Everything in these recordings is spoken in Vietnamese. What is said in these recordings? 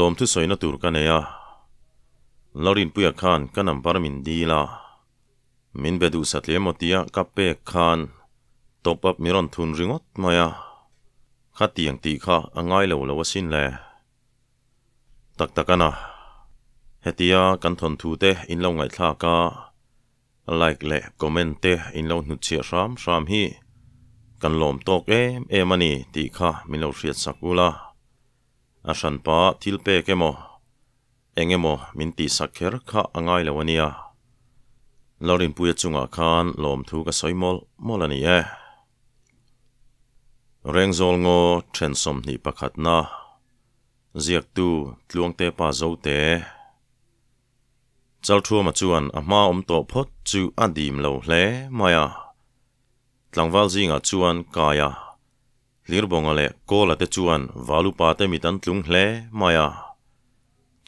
ลมทุสอยนตูรกันเนียลารินปุยคานกันนำปารมินดีละมินเบดูสัตเลียมตียกับเปคานตบปับมิรันทุนริงอตมายาข้าตียงตีข้าอ่างไงเลวเลวสินแลตักตักันะเฮติยากันทนทูเตอินเลาไงท่ากาไลค์เละคอมเมนต์เตอินเลาหนุดเชียร์ามซามฮีกันหลอมตกเอ็มเอมันนี่ตีข้ามินเลาเชียสักกูละ asan pa tilpe kemo engemo minti sakher kha angai lawania lorin puya chunga khan lom thu ka soimol molani e rengzol ngo som ni pakhat na ziak tu tluang te pa zo te chal thua ma chuan a ma om to phot chu adim lo hle maya tlangwal zinga chuan kaya ลิรบงอะไรก็ละเตจวนวาลุปาเตมิตันตุงเลมายา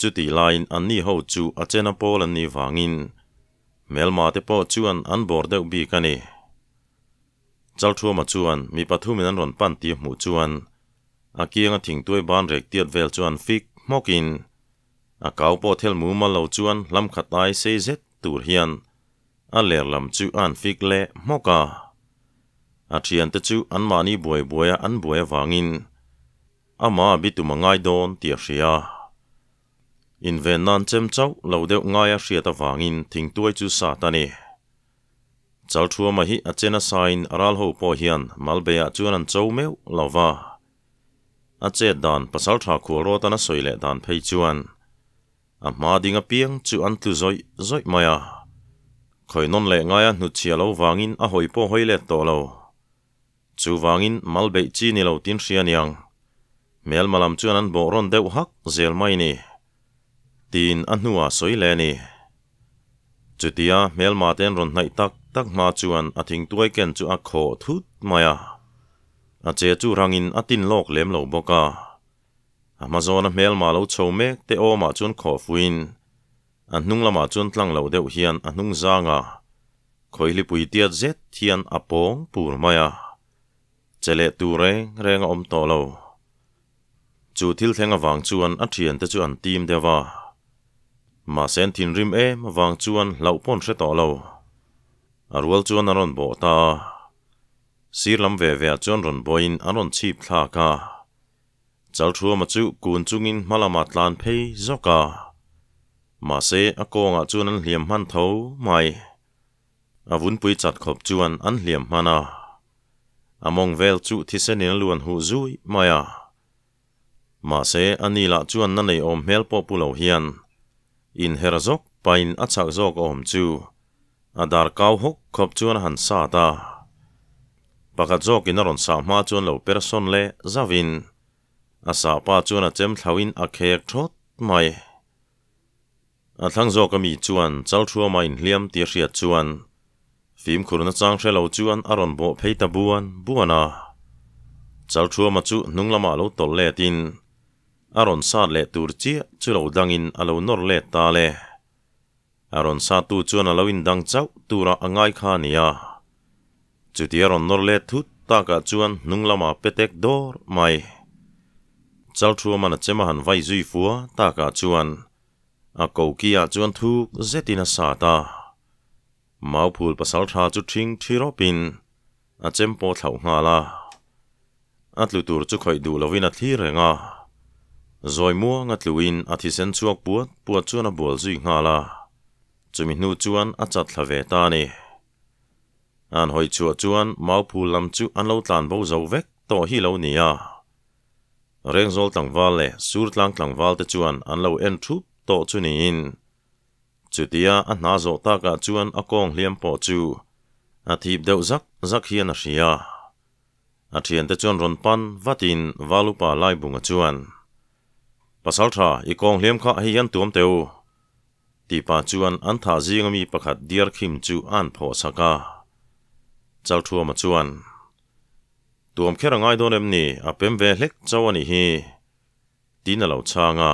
จุดีไลน์อันนี้หัวจูอาเจนอพอลันนี้ฟังอินเมลมาเตปอจวนอันบอร์เดอบีกันเองจัลทัวมาจวนมีปัทหุมินันรอนปันตีหมู่จวนอากียงถิงตัวยบ้านเรกเตียดเวลจวนฟิกมอกินอาเก้าปอเทลมูมาเลวจวนลำขัดไตเซจซตตูเฮียนอาเลอร์ลำจวนฟิกเล่มอกาอาชีพที่จูอันมานี่บวยบวยอันบวยวางินอามาบิดตุมง่ายโดนเตียเสียอินเวนนันเจมเจ้าเราเดง่ายเสียตะวางินทิ้งตัวจู่สาตานีเจัลทัวมาฮิอาเจนัสไซน์ราลโฮพอเฮียนมาลเบียจูนันเจ้าเมวเลาว่าอาเจดันปัสสาวะขัวโรตันสวยเลดันไปจวนอามาดิงเปียงจูอันตุจอยจอยมายาคอยนนเล่งง่ายนุชเชีลวางินอหอยพอหอยเลตโตเลวจูวังอินมัลเบจีนิลาวตินเชียนยังเมลมาลัำจวนันบอกรอนเดวฮักเซลไม่นีตีนอันหัวสวยเลนีจุดที่อาเมลมาเต็นรนในตักตักมาจวนอัติงตัวเก่งจูอักโขทุดมาอาเจจูรังอินอัตินโลกเลมโลวบกาอามาโซนเมลมาลูโชเมกเตโอมาจูนขอฟุินอันนุ่งละมาจูนตั้งเลวเดวเฮียนอันนุ่งจางาคอยลิปุยเตียเจ็ดเฮียนอปองปูร์มาอาจะเลตูเร่เร่งอมต่อเราจูทิลแทงวางจวนอัดเทียนแต่จวนทีมเดว่ามาเซนทินริมเอมวางจวนเหล่าป้นเสต่อเราอารวลจวนอรอนโบตาสีลำเวเวจวนรอนบอยน์อรอนชีพทากาจัลทัวมาจูกูนจุงินมาลามาตลานเพยจอกามาเซอโกงอาจวนอันเหลี่ยมหันเท้าไม่อาวุนปุยจัดขอบจวนอันเหลี่ยมมานา among vel chu thi sen in luan hu zui maya ma se ani la chuan na nei om hel po pulo hian in herazok pain achak zok om chu adar kau hok khop chuan han sa ta pakat zok in ron sa ma chuan lo person le zavin asa pa chuan a chem thlawin a khek thot mai a thang zok ami chuan chal thua ma in hliam ti hriat chuan phim khurna chang thre lo chuan aron bo pheita buan buana à. chal thua chú nung làm à lo tol le tin aron sa le tur chi chu lo dangin alo à nor le ta le aron sa tu chuan alo in dang chau tura angai kha nia chu ti aron nor le thu ta nung làm nunglama petek dor mai chal thua mana chema han vai zui fua ta ka chuan a ko kia chuan thu zetina sa ta chút thi la, đủ viên มาพูดภาษาชาจุดทิ้งที่รอบินอาเจมโปเถาหาละอัดลูตูร์จะคอยดูลวินาทีเรงอ่ะ rồi mua ngặt luin a thì sen chuộc buốt buốt chuan nà bol zui nga la chu mi nu chuan a chat la ve ta anh an hoi chua an mau phu làm chu an lâu tàn bo dấu vết tỏ hi lo ni a reng zol tang wal le sur tlang tlang wal te chuan an lâu en thup tỏ chu ni in chutia a hna zo ta ka chuan a kong hliam po chu a thip deuh zak zak hian a hria a thian te chuan ron pan vatin valupa lai bunga chuan pasal tha i kong hliam kha hi an tuam teu ti pa chuan an tha jing mi pakhat dir khim chu an pho saka chal thua ma chuan tuam khera ngai don em ni a pem ve hlek chawani hi tin a lo changa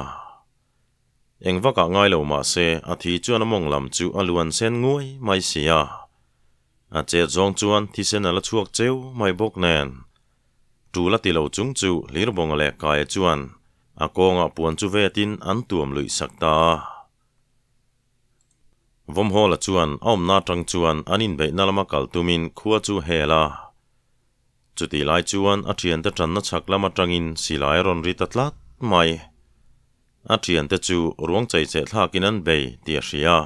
ยังว่าก็ง่ายเหลวมาเสอาทิจวนมองลำจูอลวนเส้นงวยไม่เสียอาเจจงจวนที่เส้นละชวกเจ้าไม่บกแนนจูละติเหลวจุงจูลีรบงแหลกกายจวนอากงอปวนจูเวตินอันตัวมลุยสักตาวมโหละจวนอ้อมนาตรังจวนอันินเบนลมากัลตุมินขัวจูเฮลาจุดที่ไลจวนอาเทียนตะจันนัชักลามาตรังอินสีไลรอนริตัดลัดไม่ a thiền te chu ruang chai che thakin an bei tia hria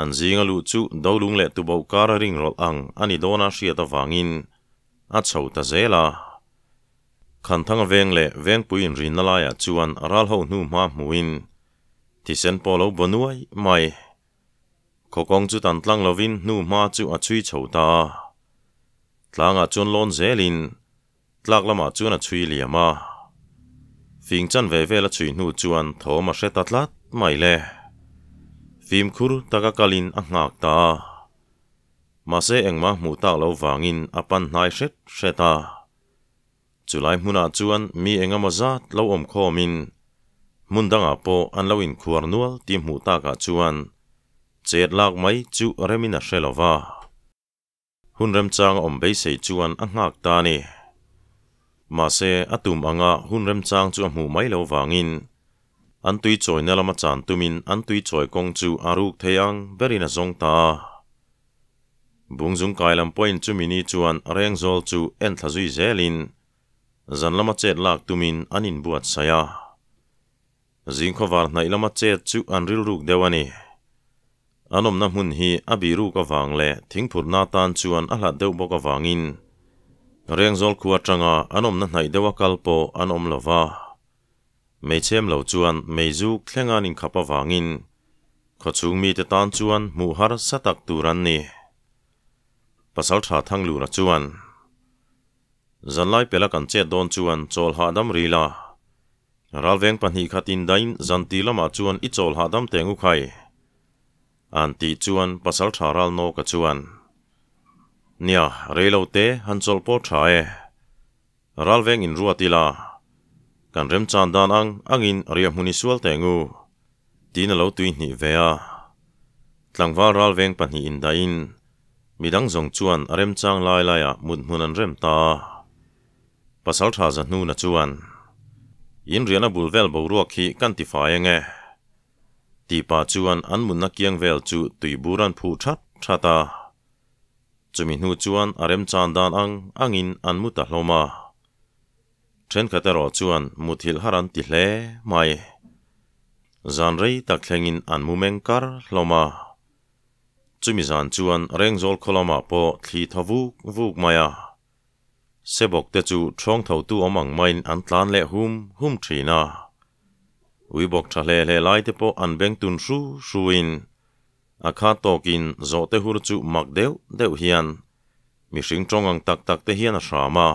an zinga lu chu dolung le tu bau kara ring rol ang ani dona hria ta wangin a chho ta zela khan thang veng le veng puin rin na laya chuan aral ho nu ma muin ti sen polo bonuai mai kokong chu tan tlang lovin nu ma chu a chui chho ta tlanga chun lon zelin tlak lama chu na chui liama ฟิงจันเวเวละชุยนูจวนโอมาเชตัดลัดไม่เลฟิมคุรตะกะกาลินอังหักตามาเซเองมาหมูตาเลววางินอปันนายเชตเชตาจุไลมุนาจวนมีเองมาจัดเลวอมโอมินมุนดังอาโปอันเลวินควรนวลทีมหมูตากาจวนเจ็ดลากไม่จุเรมินาเชลวาหุ่นเริ่มจางอมเบยเสจวนอังหักตานี mà se atum anga hun rem chang chu mu mai lo wangin an tui choi na lama chan tumin an tui choi kong chu aruk theyang berina zong ta mình bungzung kailam point chu mini chuan reng zol chu en thazui zelin zan lama chet lak tumin anin buat saya zingkhowar nai lama chet chu an ril ruk dewani anom na hun hi abi ru ka wang le thingphur na tan chuan a hlat deuh bawk a wangin Rengzol kuatranga anom na nai dewa kalpo anom la va. Meitsem lau zuan meizu klenga nin kapa vangin. Ko chung mi te taan zuan muhar satak duran ni. Pasal tra thang lura zuan. Zanlai pelak an tse don zuan chol ha dam rila. Ralveng pan hi katin dain zanti lama zuan i chol ha dam tengu kai. Anti zuan pasal tra ral no ka zuan. Zanlai pelak an tse don zuan chol ha dam rila. Nia, reilote hansolpo chae. Ralveng in ruatila. Kan rem chandan ang angin ria munisual tengu. Tina lo tui ni vea. Tlangwa ralveng pan ni indain. Midang zong chuan rem chang lai laya mut munan rem ta. Pasal tha zan nu na chuan. In riana bulvel bo ruak hi kan ti fa enge. Ti pa chuan an mun na kiang vel chu tui buran phu chat chata. chumi hnu chuan a rem chan dan ang angin an muta hloma then khatero chuan muthil haran ti hle mai zan rei tak thlengin an mumeng kar hloma chumi zan chuan rengzol kholama po thli thavuk vuk maya sebok te chu thong tho tu omang main an tlan le hum hum thina uibok thale le lai te po an beng tun shu shuin akha tokin zo te hur chu mak deu deu hian mi hring chongang tak tak te hian a shrama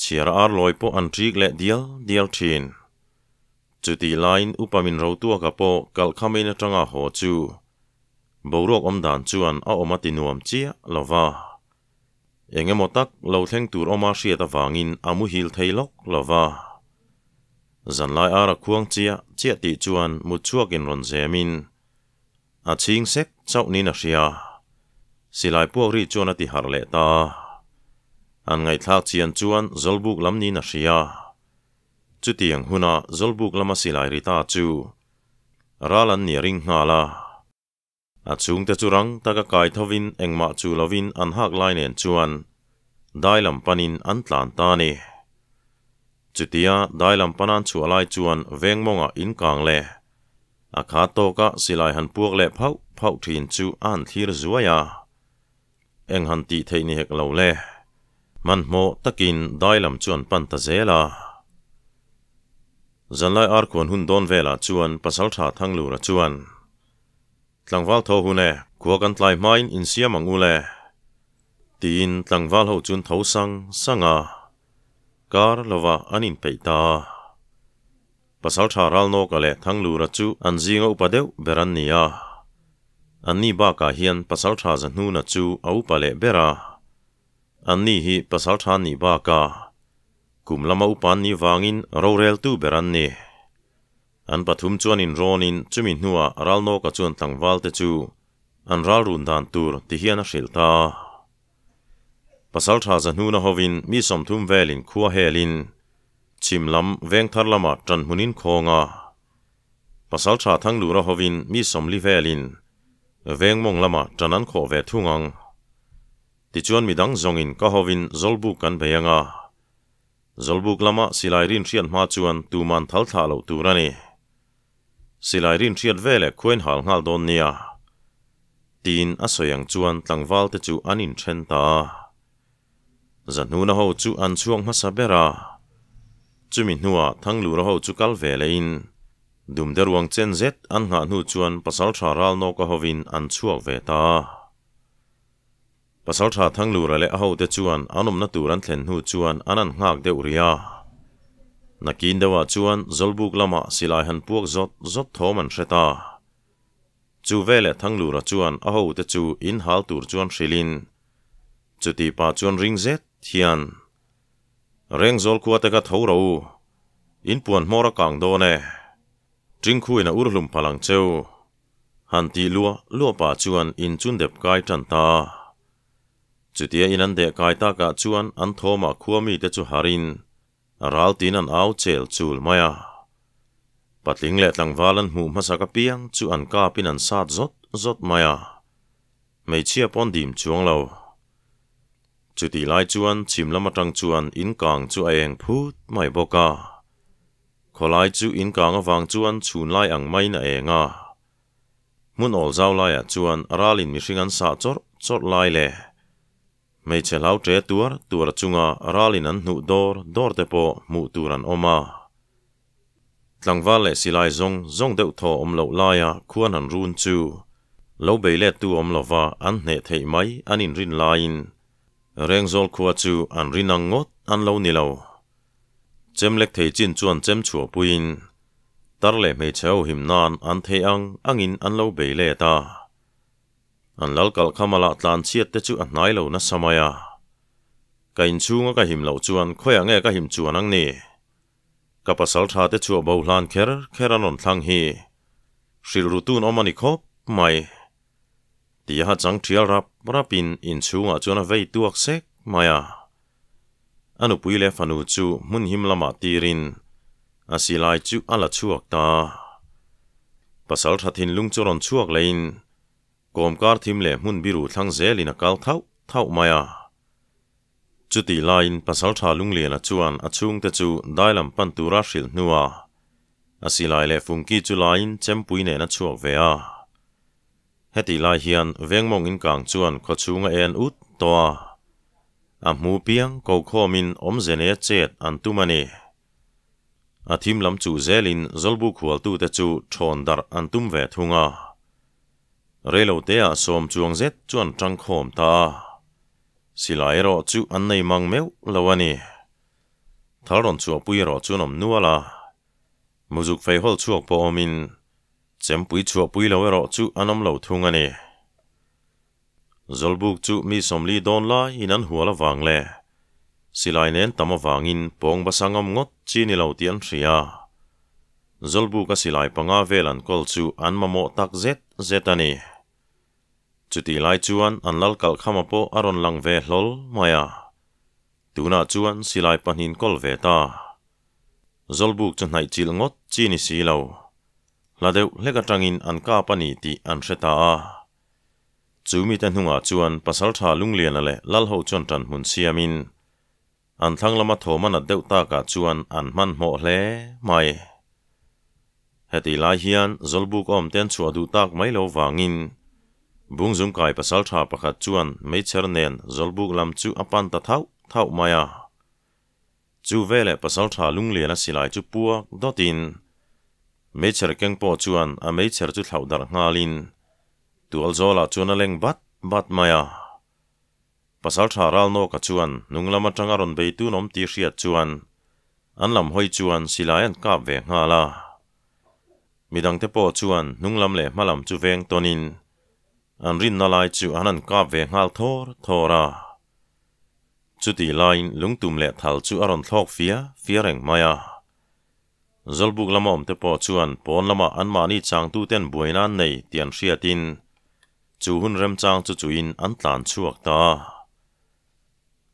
chiara ar po an trik le dial dial thin chuti line upamin ro tu ka po kal khamena changa ho chu borok om dan chuan a omati nuam chia lova engemaw tak lo thleng tur oma hria ta wangin amu hil theilok lova lai ara khuang chia chia ti chuan mu chuakin ron zemin อาชิงเซ็กเจ้านี่นะเชียสิลายพวกรีจวนติหารเลตาอันไงทักเชียนจวนจลบุกลำนี้นะเชียจุดเตียงหุนาจลบุกลำมาสิลายริตาจูราลันเนียริงฮาลาอาชุงแต่จุรังตะกะกายทวินเอ็งมาจูลวินอันหักลายเนียนจวนได้ลำปนินอันตลานตานีจุดเตียได้ลำปนันชัวลายจวนเวงมงอ่ะอินกางเล่อาคาโตก็สิลายหันพวกเละเผาเผาทีนจูอ่านทีรจัวยาเอ็งหันตีเทนิเฮกเลาเล่มันโมตะกินได้ลำจวนปันตะเจลาจันไลอาร์ควนหุ่นโดนเวลาจวนปัสสาวะทั้งลูระจวนหลังวัลโทหุนเอขัวกันไลไม้อินเสียมังอูเล่ตีนหลังวัลหูจวนเทาสังสังอาการละวะอันอินเปตา pasaltharalno kale thanglu ra chu anjing upa deu beranniya anni ba ka hian pasaltha zan nu na chu au pale bera anni hi pasaltha ni ba ka kumlama upan ni wangin rorel tu beranni an pathum chuan in ronin chumi nuwa ralno ka chuan thangwal te chu an ral run dan tur ti hian a shilta pasaltha zan nu na hovin mi som thum velin khuwa helin chim lam veng thar lama tran hunin khonga pasal tha thang lura hovin mi som li velin veng mong lama tranan kho ve thungang ti chuan mi dang zongin ka hovin zolbu kan beyanga zolbuk lama silai rin thian ma chuan tu man thal tha lo turani silai rin thiat vele khuen hal ngal don nia tin asoyang chuan tlangwal te chu anin thren ta zanuna ho chu an chuang ma sabera chu mi nuwa thang lu ro ho chu kal ve le in dum der wang chen zet an nga nu chuan pasal tha ral no ka hovin an chuak ve ta pasal tha thang lu ra le ho te chuan anum na tur an thlen nu chuan anan ngak de uria nakin dewa chuan zolbuk lama silai han puak zot zot thom an hreta chu vele thang lu ra chuan a ho te chu in hal tur chuan shilin chu ti pa chuan ring zet hian Reng zol kua teka thorau in puan mora kang do ne jing khuina urlum palang cheu hanti lua lua pa chuan in chun dep kai tan ta chutia in an de kai ta ka chuan an thoma khuami te chu harin aral tin an au chel chul maya patling le tlang valan mu ma saka piang chu an ka pin an sat zot zot maya mei chia pon dim chuang lo จุดที่ไล่จวนชิมละมาจังจวนอินกองจูเองพูดไม่บอกก็ขอไล่จูอินกองก็ฟังจวนชูนไล่อังไม่น่ะเองอ่ะมุ่นออกเจ้าไล่จวนราลินมีชิงันสาจดจดไล่เลยไม่เชล่าเจตัวตัวจุงอ่ะราลินันหนุดอร์ดอร์เตโปมุตัวรันออกมาหลังว่าเลสิไลซงซงเดือดทออมเหลาไล่อ่ะควรหันรุนจู lâu bấy lẽ tu om lova an hệ thầy máy an in rin lain เร่งโจลขวจูอันรินังงดอันเล่านิลาวเจมเล็กเทจินจวนเจมชัวปุยนตั้งเล่ไม่เช้าหิมนานอันเทียงอังอินอันเล่าเบลเลตาอันลักกลขมาละตานเชียดเตจูอันนายเลวนั้นสมัยกันชูงก็หิมเลวจวนข่อยงเอก็หิมจวนนังนี่กับสัลทาเตจูบ่าวลานเคอร์เคอร์นนทังฮีสิรุตุนอมานิคบไม่ ti ha chang thial rap rapin in chunga chona vei tuak sek maya anu puile fanu chu mun him lama tirin asilai chu ala chuak ta pasal thathin lung lên choron chuak lein komkar thim le mun biru thang zelina kal thau thau maya chu ti lain pasal tha lung le na chuan achung te chu dailam pan tura hril nuwa asilai le fungki chu lain chem nè na chuak ve à Hết heti lai hian vengmong in kang chuan khochunga en ut biếng a mu piang ko khomin omzene chết an tumani a thim lam chu zelin zolbu Khua tu Tê chu thon dar an tum ve thunga relo te a som chuang zet chuan tang khom ta silai ro chu an Này mang Méo meu lawani tharon chu pui ro chu nom nuala muzuk fei hol chuak po omin chém bùi chùa bùi lâu rồi chú anh em lâu thung anh ấy Zolbuk chú mi som li don la in an hùa là vàng lè. Sì lại nén tamo vàng in bóng bà sang ông ngót chi ni lâu tiến trì à. Zolbuk a sì lại bằng a về lần col chú an mà mộ tắc zét zét anh ấy. Chú tì lại chú an an lal kal khama po aron lang về lol maya. tu na chú an sì lại bằng hin col về ta. Zolbuk chân hãy chil ngót chi ni sì lâu. ลาเดวเลิกจังอินอันก้าปนีติอันเชตาจูมีแต่หนุ่งจวนปัสสาวะลุงเลียนละเล่ลัลโฮจวนจันมุนเซียมินอันทั้งละมัทโฮมันเดวตากาจวนอันมันโมเล่ไม่เหตุลายเฮียนจลบุกอมเต้นชัวดูตากไม่เลววางอินบุ้งจงกายปัสสาวะประคัดจวนไม่เชิญเนียนจลบุกลำจูอัปันตะเท้าเท้าไม่จูเวเล่ปัสสาวะลุงเลียนละสิไลจูปัวดอดิน mấy mecher kengpo chuan a mecher chu thlau dar ngalin tual zola chuan a leng bat bat maya pasal tha ral no ka chuan nunglama tanga ron be tu nom ti hriat chuan an lam hoi chuan silaian kap ve ngala midang te po chuan nunglam le malam chu veng tonin an rin na lai chu cà kap ve ngal thor ra, chu ti lain lungtum le thal chu aron thlok fia fia reng maya จลบุกลำมอมเตปอชวนปอนลำมาอันมานี่จางตู้เต้นบวยนันในเตียนเชียตินจูหุนเริ่มจางจะจูอินอันตานชวกตา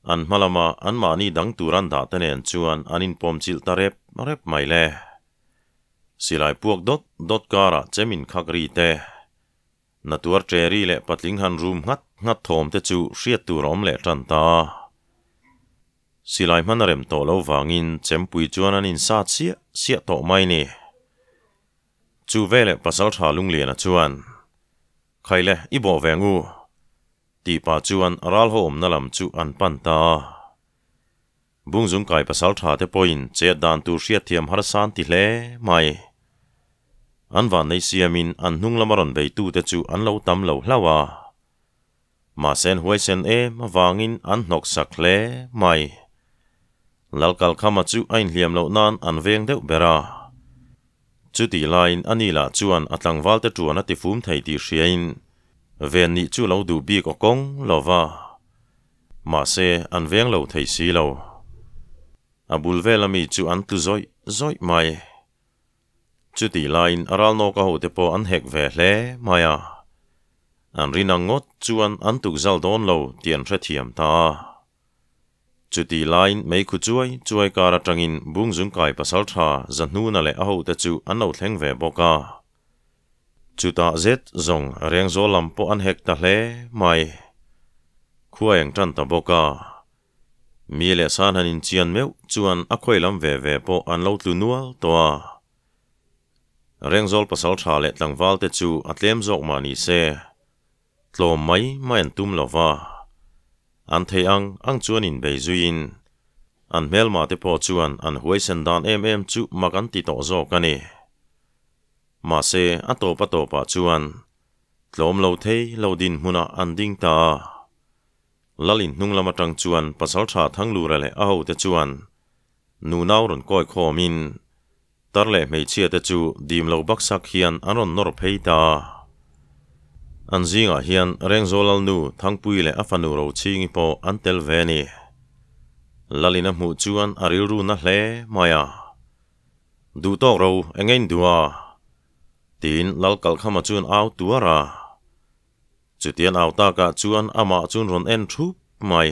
อันมาลำมาอันมานี่ดังตูรันดาเตเนนชวนอันอินปอมจิลตาเร็บเร็บไม่เล่สิไลพวกดดดดการะเจมินคักรีเตนัตัวเจรีเล่ปัดลิงหันรูมงัดงัดทอมเตจูเชียตูรอมเล่จันตาสไลายมันเริ่มโตแล้ววางินเจมปุยจวนนันอินซาเสียเสียโตไม่นี่จูเวลปัสสาทาลุงเลียนจวนใครเละอีบอวงูตีปาจวนรัลโฮมนั่งลำจูอันปันตาบุ้งจุงไก่ัสสาทาเทปอินเจดานตูเสียเทียมฮารสันติเล่ไม่อันวันในเสียมินอันนุ่งละมรนใบตูเตจูอันเลาตำเลาเล่าวามาเซนหวยเซนเอมาวางินอันนกสักเล่ไม่ lalkal khama chu ain hliam lo nan an veng deuh bera chu ti lain anila chuan atlang valte tuan ati fum thei ti hriain ven ni chu lo du bi ko kong lova ma se an veng lo thei si lo abul ve velami chu an tu zoi zoi mai chu ti lain aral no ka ho te po an hek ve hle maya an rinangot chuan an tuk zal don lo tian hre thiam ta จุดีไลน์ไม่คุช่วยช่วยการจังอินบุ้งจุงไก่ภาษาทาจันนูนั่นแหละเอาแต่จูอันเอาแทงเวบอกาจุตาเจ็ดจงเรียงโซลัมปอันเฮกตะเลไม่ขั้วยังจันตะบอกามีเลสานหันินเจียนเมวจวนอักควยลำเวเวปอันเลาตุนัวตัวเรียงโซลภาษาทาเลตังวัลแต่จูอัตเลมจกมานีเซโลไม่ไม่ตุ้มลาวา an thei ang ang in e i n a te po chuan an huai san d a t se a to pa chuan tlom lo thei lo din huna an ding ta lalin nung lama tang chuan pasal tha thang lu ra le a ho te chuan nu naw ron k o t h a t an zinga hian rengzolal nu thangpui le afanu ro chingi po an tel ve ni lalina mu chuan aril ru na hle maya du tok ro engein dua tin lal kal khama chun au tuara chutian au ta ka chuan ama chun ron en thu mai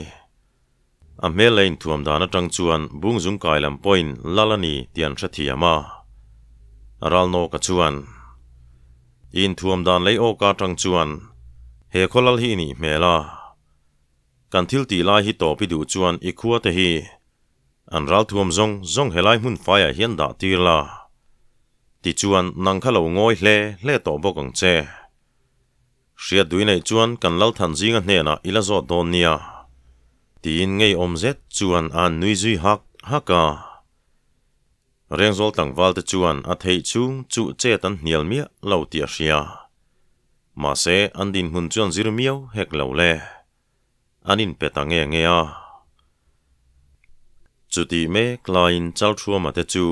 a melein thuam dana tang chuan bung zum kai lam point lalani tian tha thi ama ral no ka chuan อินทวมดานเลยโอกาทังจวนเฮคอลลฮีนี่เมลากันทิลตีลายฮิตโตพิดูจวนอีกัวเตฮีอันรัลทวมจงจงเฮไลมุนไฟเฮียนดาตีลาติจวนนังขลาวงอยเล่เล่โตบกังเจเสียดุยในจวนกันล่ลทันจิงเนนะอิลาโอดโดนเนียตีนไงอมเซจวนอันนุยจุยฮักฮักกา rengzol tangwal te chuan a thei chung chu che tan hnial mia lo tia hria ma se an din hun chuan zir miau hek lo le anin petange nge a chuti me klain chal thua ma te chu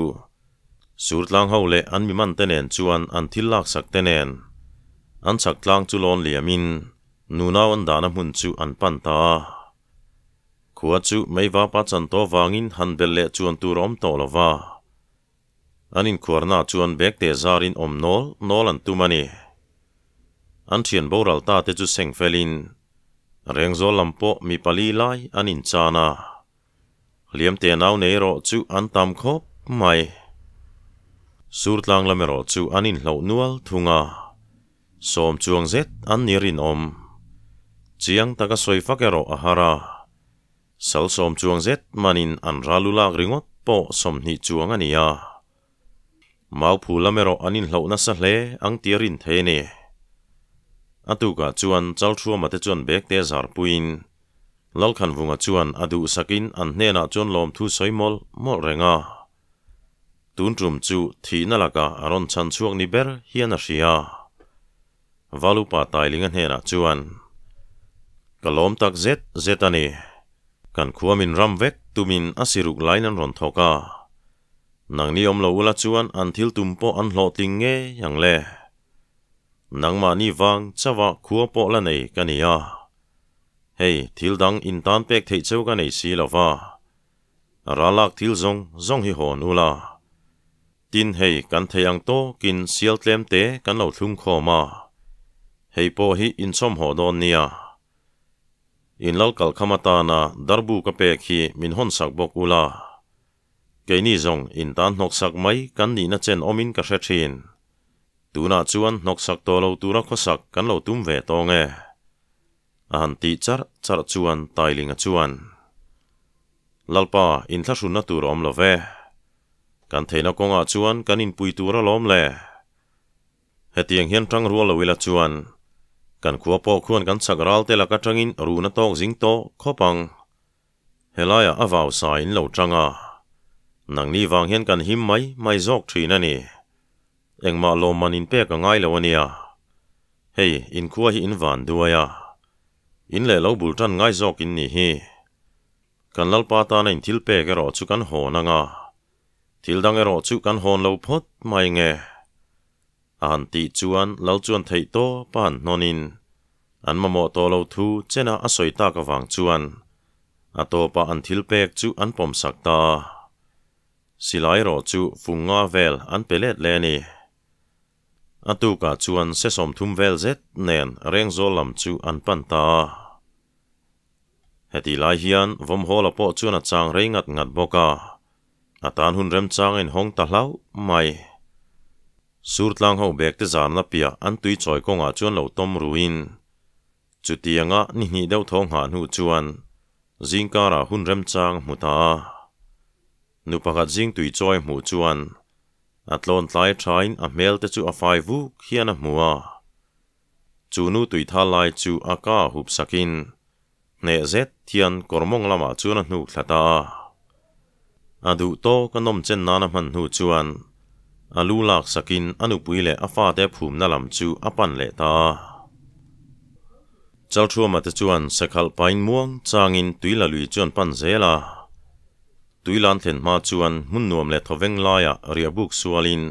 sur tlang ho le an mi man tenen chuan an thil lak sak tenen an sak tlang chu lon liamin nu anh an dana hun chu anh pan ta khua chu meiwa pa chan to wangin han bel le chuan tu rom to lova อันนี้ควรน่าชวนเบกเตซารินอมนอนอลันตุมานีอันเชียนบบรัลตาเตจุเซงเฟลินเรียงโซลัมโปมีปลีไลอันนี้ชานาเลียมเตียนาวเนโรอจูอันตามครบไม่สุดรลางละเมรอจูอันนี้เลวนวลทุงาสมจวงเซตอันนีิรินอมจียงตะกะซอยฟักเอรออาฮาราสัลสมจวงเซตมันอินอันราลุลากริงอตโปสมนิจวงอันนี้ mau phu la mero anin hlo na sa hle ang tirin the ne atuka chuan chua mà mate chuan bek te zar puin lal khan vunga chuan adu sakin anh nè na chuan lom thu soimol mol renga tun trum chu thi na laka aron chan chuak ni ber hian a ria valu pa tailing an hne na chuan kalom tak zet zetani kan khuamin ram vek tumin asiruk lainan ron thoka นางนิยมเราละจวนอันทิลตุมปอันหลอติงเงอย่างแล่นางมานี่วังจะว่าขัวปละไหนกันเนี่เฮ้ทิลดังอินตันเป็กเทเจ้ากันไนสีละว่าราลักทิลจงจงฮิฮอนุลาตินเฮกันเทียงโตกินเซียลเตมเตกันเรล่าทุ่งขอมาเฮ้ปอฮิอินช้มหอดอนเนียอินลักกัลขมาตานาดัรบูกเปกฮีมินฮอนสักบกอุลากนี่จงอินตันนกสักไม่กันนี่นัะเจนอมินกษัตริย์ตัวนัาชวนนกสักตัวเราตัูนักสักกันเราตุ้มเวตองเออันติจัร์จัร์ชวนตายลิงชวนลลปาอินทัศน์นัตุรอมเลวเวกันเทนกงอาชวนกันอินปุยตัวเราล้มเลยเฮตียงเฮียนทั้งรัวเลวิลชวนกันขัวปอกวนกันสักราลเตลักจังอินรูนตอกจิงโตข้อปังเฮลายอาวาวสายนเหล่าจังอานังนี่วางเห็นกันหิมไหมไม่โอกทีนั่นนี่เอ็งมาลมมันอินเป๊กก็ง่ายแล้ววะเนี่ยเฮ้ยอินขัวอินหวานด้วยอ่ะอินเล่เราบุรทานง่ายโอกอินนี่เฮยกันลับปาตาในทิลเป๊กรอชุกันโหนังอ่ะทิลดังรอชุกันโหนเราพดไม่เงอันตีจวนเราจวนไทโตปานนนิน อันมาหมอตัวเราทูเจน่าอสอยตากวังจวนอโตปาอันทิลเป๊กจูอันปมสักตา lai silairo chu funga vel an pelet leni atuka chuan sesom thum vel zet nen rengzolam chu an panta heti lai hian vom hola po chuan a chang reingat ngat boka atan hun rem chang in hong ta hlau mai sur lang ho bek te zan la pia an tui choi konga chuan lo tom ruin chu tianga ni ni deuh thong han hu chuan zingkara hun rem chang muta นุปการจิงตุยจอยหมูจวนอัตลอนไลทรายอเมลเะจูอฟไฟวูเขียนหัวจูนูตุยทาลายจูอากาหุบสกินเนเซตเทียนกอรมงลามาจูนนูคลตาอาดูโตกนมเจนนานมันหูจวนอาลูลักสกินอนุปุยเลอฟาเดภูมินลมจูอัปันเลตาเจ้าชัวมาตจวนสกัลปายม่วงจางินตุยละลุยจวนปันเซลา Duland hin Mazuen hunno am Lettter weng Leiier a Rier Bug Sulin.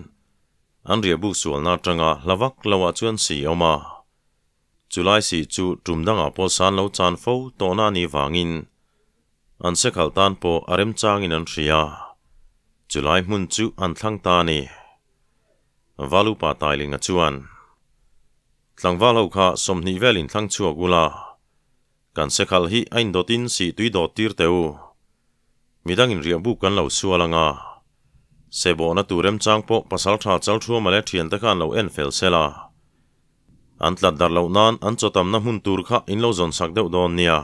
Andrier Bug Suuel Nanger lawak lawer zuen si ommer. Zu leisi zu Dumdanger po San Lazan Fo Donani wangin. An sekal Danpo aëmzagin an Schiier. Zu Leiif hunn zu an Tlangdani. Walupateilinger zuen. Tlang Walauka som ni well in Tlang zuer Gula. Gan sekal hi ein dortin si dui dort Dir deo. mi dang in riam bu kan lo su alanga se bo na turem chang po pasal tha chal thu ma le thian ta khan lo en fel sela an tlat dar lo nan an chotam na hun tur kha in lo zon sak deuh don nia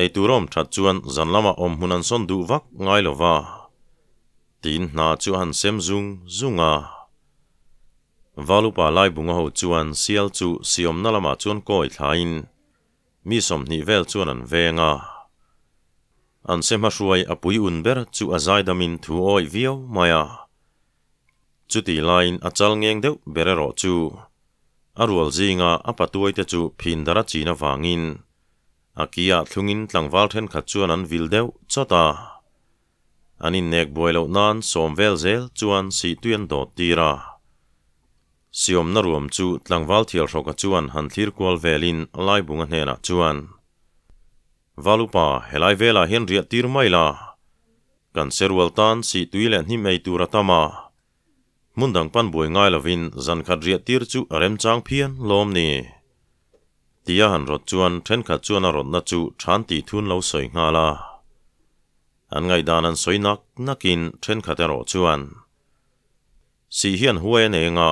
ei turom that chuan zanlama om hunan son du vak ngai lova tin na chu han sem zung zunga valupa lai bunga ho chuan sial chu siom na lama chuan koi thlain mi som ni vel chuan an venga an sema shuai apui unber đam azaidamin thu oi vio maya chu ti lain achal ngeng deuh berero chu arual zinga apatuai te chu phindara china wangin akia thlungin tlangwal then khachuan an vildeu chota anin nek boilo nan somvel zel chuan si tuyen do ra. siom na ruam chu tlangwal thial hroka chuan han thlir kwal velin lai bunga hnena chuan valupa helai vela hen ria tir maila la kan serwal tan si tuilen hi mei tura tama mundang pan buai ngai lovin zan khat ria tir chu rem chang phian lom ni tia han rot chuan then kha chuan a rot na chu than ti thun lo soi nga la an ngai dan an soi nak nakin then kha te ro chuan si hian huai ne nga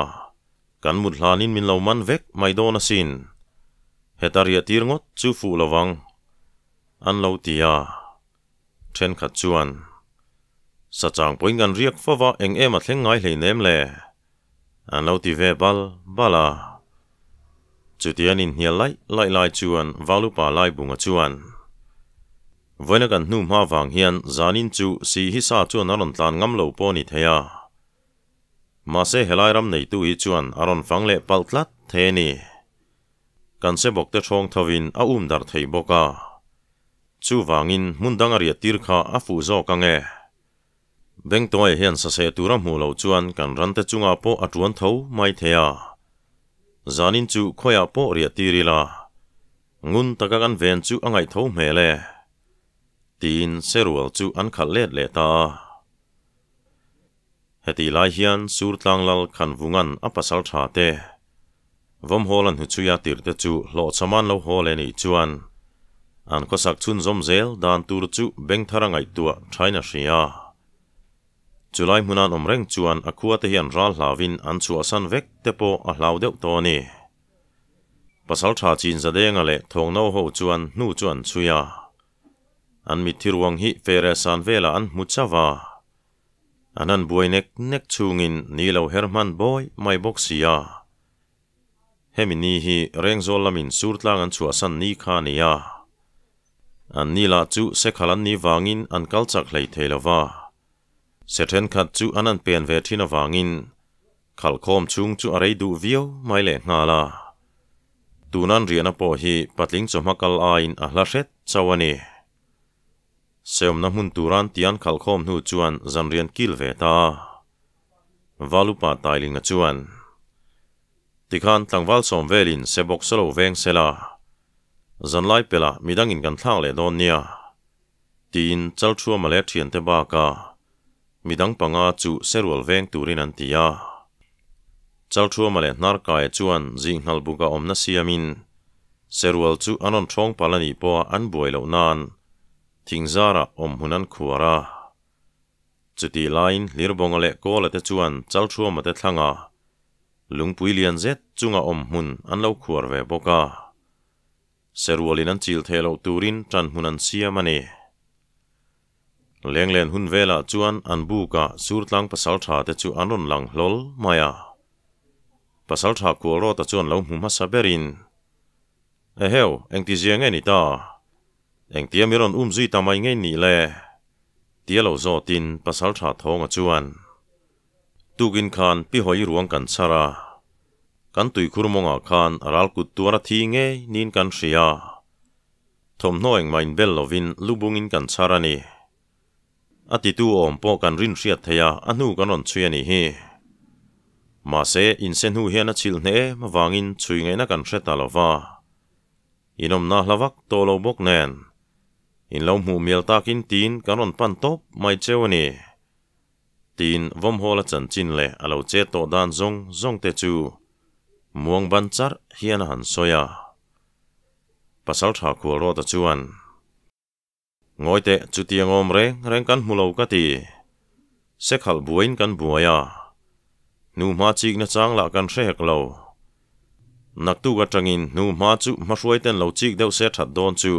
kan mut hlanin min lo man vek mai do na sin hetaria tir ngot chu fu lovang an lo à trên kha chuan sa chang poi riêng riak fawa anh em mà thleng ngay hlei nem le an lo ti ve bal bala chu tian anh hial lai lại lại chuan valu pa lai bunga chuan với vena kan nu ma wang hian zanin chu si hi sa chuan aron lâu ngam lo po à mà ma se lại ram nei tu hi chuan aron fang le paltlat the ni kan se bok te thong thovin a um dar thei boka chu wangin mundangaria tir kha a fu zo ka nghe. beng toy hian sa se tura mu lo chuan kan rante chunga po atuan tho mai thea zanin chu khoya po ria tirila ngun taka kan ven chu angai tho mele tin serual chu khát khalet le ta heti lai hian sur tlanglal khan vungan apasal tha te vom holan hu chuya tir te chu lo chaman lo hole ni chuan อันก็สักชุนซอมเซลดานตูรจูเบงทารังไอตัวไชน่าเชียจุไลมุนันอมเร่งจวนอคัวเตียนรัลลาวินอันชัวสันเวกเตโปอัลลาวเดวตัวนี้ภาษาชาจีนแสดงอะไรทองน่าหูจวนนู่จวนชุยาอันมิทิรวงฮิเฟเรสันเวลาอันมุจาวาอันนั้นบวยเน็กเน็กชูงินนี่เราเฮอร์มันบอยไม่บอกซสียเฮมินีฮีเร่งโซลามินสูตรลางอันชัวสันนีคานียาอันนี้ละจูเสขลันนี้วางินอันกัลจักเลยเทลว่าเสถียรขัดจู่อันนั้นเปลี่ยนเวทีนวางินขัลคอมชุงจู่อะไรดูวิวไม่เล่งาละตูนันเรียนปอฮีปัดลิงจมกัลอาอินอัลลาเชตจาวเนีเสมน้ำมุนตูรันที่อันขัลคอมหูจวนจันเรียนกิลเวตาวาลุปาตายลิงจวนติขันตังวาลสมเวลินเสบกสโลเวงเซลา zan pela midang kan thang le don nia tin chal thua male ba ka midang panga chu serwal veng turin an tia chal thua kai e chuan jing buka omna siamin serwal chu anon thong palani po an boilo nan thingzara om hunan khuara chuti line lirbongale kola te chuan chal thua thlanga lungpui lian zet chunga om hun an khuar ve boka Seruolinan tilt helo turin tan hunan sia mani. Lenglen hun vela tuan an buka surtlang tha te chu anron lang lol maya. ko ro ta chuan lo hum hasa berin. Eh, ti engti ziang ni ta. ti amiron um ta mai ngay ni le. Tia lo zo tin thong a chuan. Tugin khan pihoi ruang kan sara. กันตุยคุรมงอาคารรัลกุตัวระทีเงนินกันเสียทมน้อยมาอินเบลลวินลูบุงินกันชารนีอติตูอมปกันรินเสียเทียอนุกันนนเชียนี่ฮีมาเซอินเซนหูเฮียนชิลเนมาวางินชวยเงนักันเสตาลวาอินอมนาลวักโตโลบกแนนอินลมหูเมียลตากินตีนกันนนปันตบไม่เจวนี่ตีนวมโฮละจันจินเลอาลเจโตดานซงซงเตจู muang ban char hian han soya pasal tha khu ro ta chuan ngoi te chu tiang om re reng kan mulo ka ti se khal buin kan buaya nu ma chik na chang la kan hre hek lo nak tu ga changin nu ma chu ma hruai ten lo chik deuh se that don chu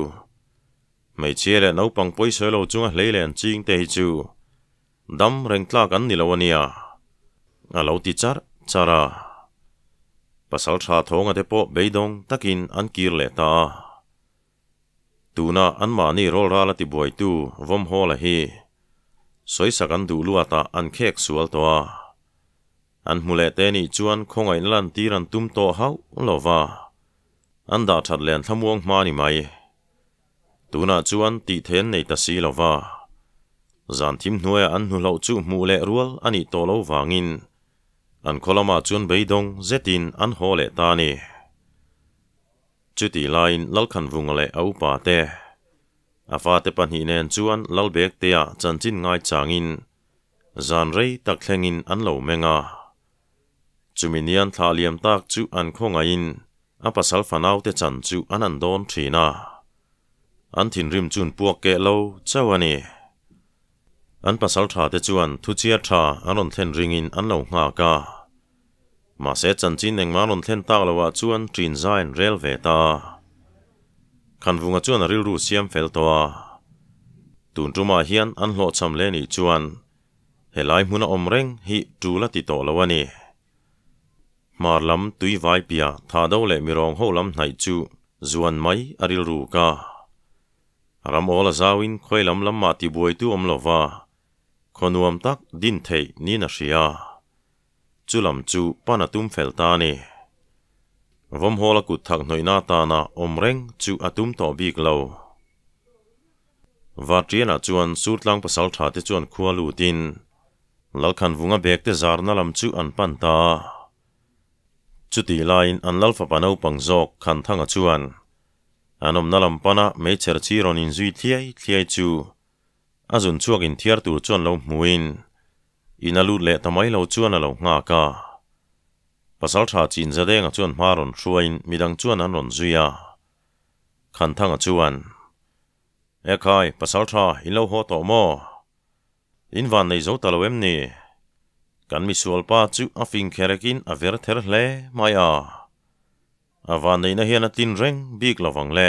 mai chia le nau pang poi soi lo chunga leilen ching te chu dam reng tla kan ni lo ania a lo ti char chara pasal cha thonga te po beidong takin an kir le ta tuna an ma ni rol ra la ti boi tu vom ho la hi soi sakan du lua ta an khek sual to an mule te ni chuan khongai lan ti ran tum to hau lova an da that len thamuang ma ni mai tuna chuan ti then nei ta si lova zan thim hnuai an nu lo chu mu le rual ani to lo wangin an kolama chun beidong zetin an hole ta ni chuti lain lalkhan vungale au pa te afa te pan hi nen chuan lalbek te a chanchin ngai changin zan rei takhlengin an lo menga chuminian thaliam tak chu an khonga in sal fanau te chan chu an an don thina an thin rim chun puak ke lo chawani an pasal tha te chuan thu chia tha an ron thlen ringin an lo nga ka ma se chan chin eng ma ron thlen tak lawa chuan trin zain rel ve ta khan vunga chuan ril ru siam fel to a tun tuma hian an hlo cham le ni chuan helai hmuna omreng hi tu la ti to lawani mar lam tui vai pia tha do le mi rong ho lam nai chu zuan mai aril ru ka ram ola zawin khoi lam lam ma ti buai tu om lova nuam tak din thei ni na ria chu lam chu pana tum fel ta ni vom hola ku thak noi na ta na om reng chu atum to bik lo va triana chuan sut lang pasal tha te chuan khua lu tin lal khan vunga bek te zar na lam chu chú pan ta chu ti lain an lal fa panau pang jok khan thanga chuan anom na lam pana me cher chi ronin zui thiai thiai chú. อาจุนช่วกินเทียร์ตูจวนเราหมุนอินาลูเละทำไมเราจวนเรางากาภาษาชาจีนจะได้งจวนมาหลนช่วยมีดังจวนนั้นหลนซุยาขันทั้งจวนเอ้คายภาษาชาอินเราหัวต่อมออินวันในโจตะลเวมนี่กันมีส่วนป้าจูอาฟิงเคเรกินอาเวร์เทอร์เล่ไม่อาอาวันในนั้นเฮีนตินเร่งบีกลาวังเล่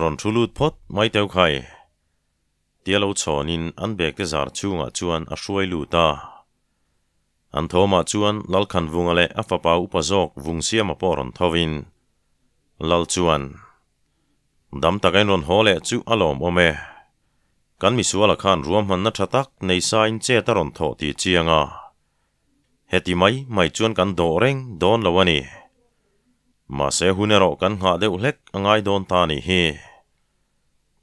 รอนชูลูดพดไม่เต้าใครเดียวชอนินอันเบกจะจาร์จูงอชวนอช่วยลูตาอันทอมาชวนลลคันวงเลอัฟปาอุปจอกวงเสียมาปอนทวินลลชวนดัมตะกันรอนฮอลเลจูอารมอมเมกันมิสวาลคันรวมมันนัทตักในสายเจตรอนทอตีเจียงอเฮติไมไม่ชวนกันโดเร่งดอนลวันีมาเสหุเนรอกันหาเดวเล็กง่ายโดนตานีเฮ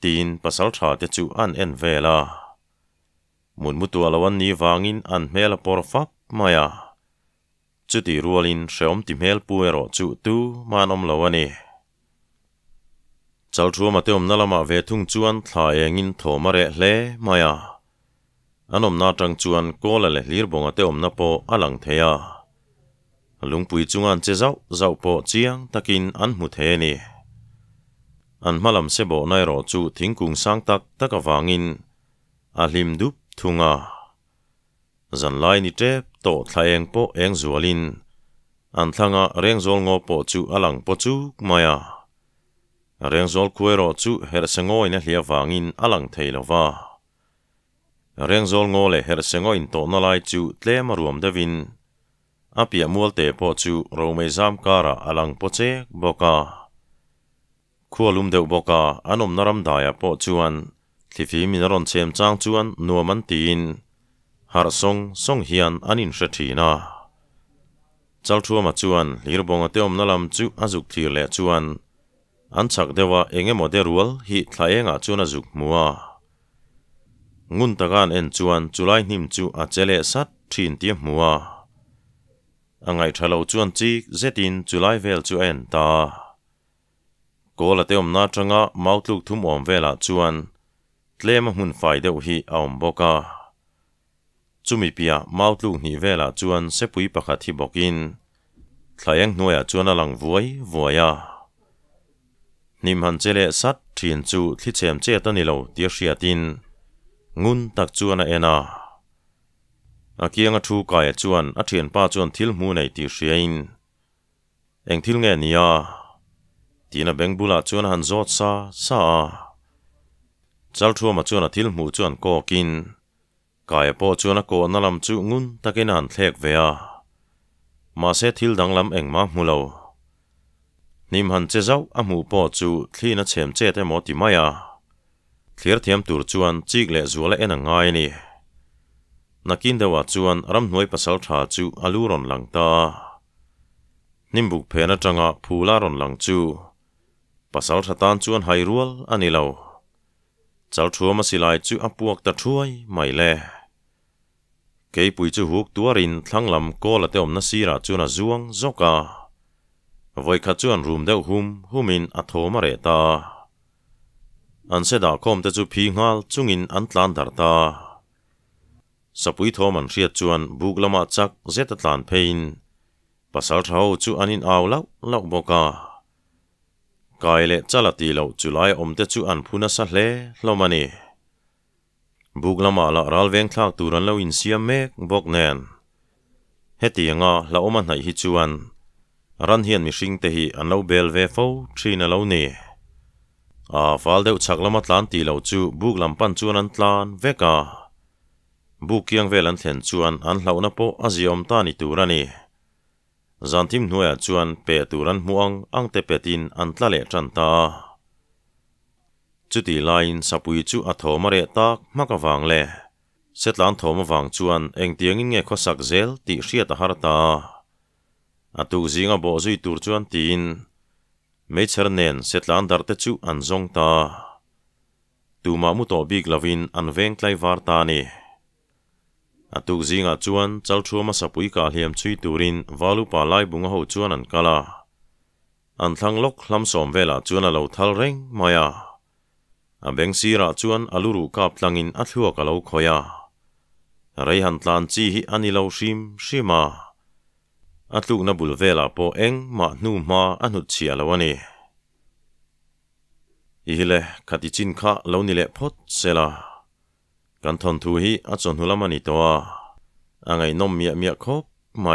tin pasal tha te chu an en vela mun mutu alawan ni wangin an mela por fap maya chu ti rualin shom ti mel puero chu tu manom lawani e. chal thu ma te om nalama ve thung chuan thla engin thomare hle maya anom na tang chuan kola le lir bonga te om na po alang theya lungpui chungan che zau zau po chiang takin an mu the ni अन मालम सेबो नयरो छु थिंगकुंग सांगतक तकवांगिन अलिम दुप थुंगा जंलाइनि टे तो थायेंग पो एंगजुलिन अनथांगा रेंगजोल ngo पो छु अलंग प g o ले हेरसेङोय तो नलाई छु तलेमरुम दविन अपिया मुल्ते पो छु रोमेजामकारा अलंग प khualum deuh boka anom naram daya po chuan thlifi min ron chem chang chuan nuaman tiin Sông, song song hian anin hre thina chal thuama chuan lirbonga te om chú anh azuk thir le chuan an chak dewa enge mo de rual hi thlaenga chuna zuk mua, ngun takan en chuan chulai hnim chu a chele sat thin ti muwa angai thalo chuan chi zetin lại về chú en ta ก็ละเดิมน่าจงอ่ะมาลุกทุ่มอมเวลาจวนเล่มหุนไฟเดวิอาอมบอกาจุมิปิอามาลุกหนีเวลาจวนเสปุยปากที่บอกินทายังน่วยจวนอลังวยวยานิมันเจเลสัตทิ้งจูที่เชมเจตันิโลเดียเชียดินงุนตักจวนเอนาอาเกียงอทูกายจวนอาเทีนป้าจวนทิลมูในเดียเชียนเองทิลเงียนี้ tina bengbula chuan han zot sa sa chal thua ma chuan a thil mu chuan ko kin kaya po chuan a ko nalam chu ngun takin han thlek ve a ma se thil danglam engma mulo nim han che zau a mu po chu mày à, che te mo ti maya thlir thiam tur chuan chik ngay zuala en angai ni nakin dewa làm ram hnuai pasal tha chu alu ron lang ta nimbuk phena tanga la ron lang chú. ปัสสาวะตานชวนไฮรัวอันนี้เราเจ้าชัวมาสิลายจู่อพวกตะช่วยไม่แลเกยปุยจู่หุกตัวรินทั้งลำก็ละเตอมนาสีราจู่นาจวงจกาไว้ขัดจวนรุมเดาหุมหุมินอัทโฮมาเรตาอันเสดาคมตะจู่พิงาลจุงอินอันตลันดาร์ตาสับปุยโทมันเรียจวนบุกละมาจักเจตตลันเพินปัสสาวะเท้าจู่อันอินเอาเล่าเล่าบกา cái lệ cha là tỷ lậu chủ lại ông ta chú ăn phun sát lệ lo mà nè buộc làm mà là ral ven khác tu ran lâu in siam mẹ bọc nền hết tiếng ngọ là ông anh hãy hi chú ăn ran hiền mì sinh tê hi ăn lâu bel về phâu tri nà lâu nè à phải đeo chắc làm mắt lan tỷ lậu chú buộc làm pan chú ăn lan về cả buộc kiêng về lan thiền chú ăn ăn lâu nà po azi ông ta ni tu ra nè zantim nuya chuan pe turan muang angte petin antla le chanta chuti lain sapui chu atho mare tak makawang le setlan thoma wang chuan tiếng nghe nge khosak zel ti hria ta ta. À harta atu zinga bo zui tur chuan tin me chernen setlan darte chu anjong ta tuma mu to big lavin anveng tlai war ta ni a tu zinga chuan chal thuma sapui ka hlem chui turin walupa lai bunga ho chuan an kala an thang lok hlam som vela chuan a lo thal reng maya a beng si ra chuan aluru ka plangin a thua ka lo khoya rei han tlan chi hi ani lo shim shima atluk na bul vela po eng ma nu ma anu chia lawani ihile khatichin kha lo ni le phot sela กันทนทูฮีอาจฉนหุลามันิตัวอ่างไงนมเมียเมียครบไม่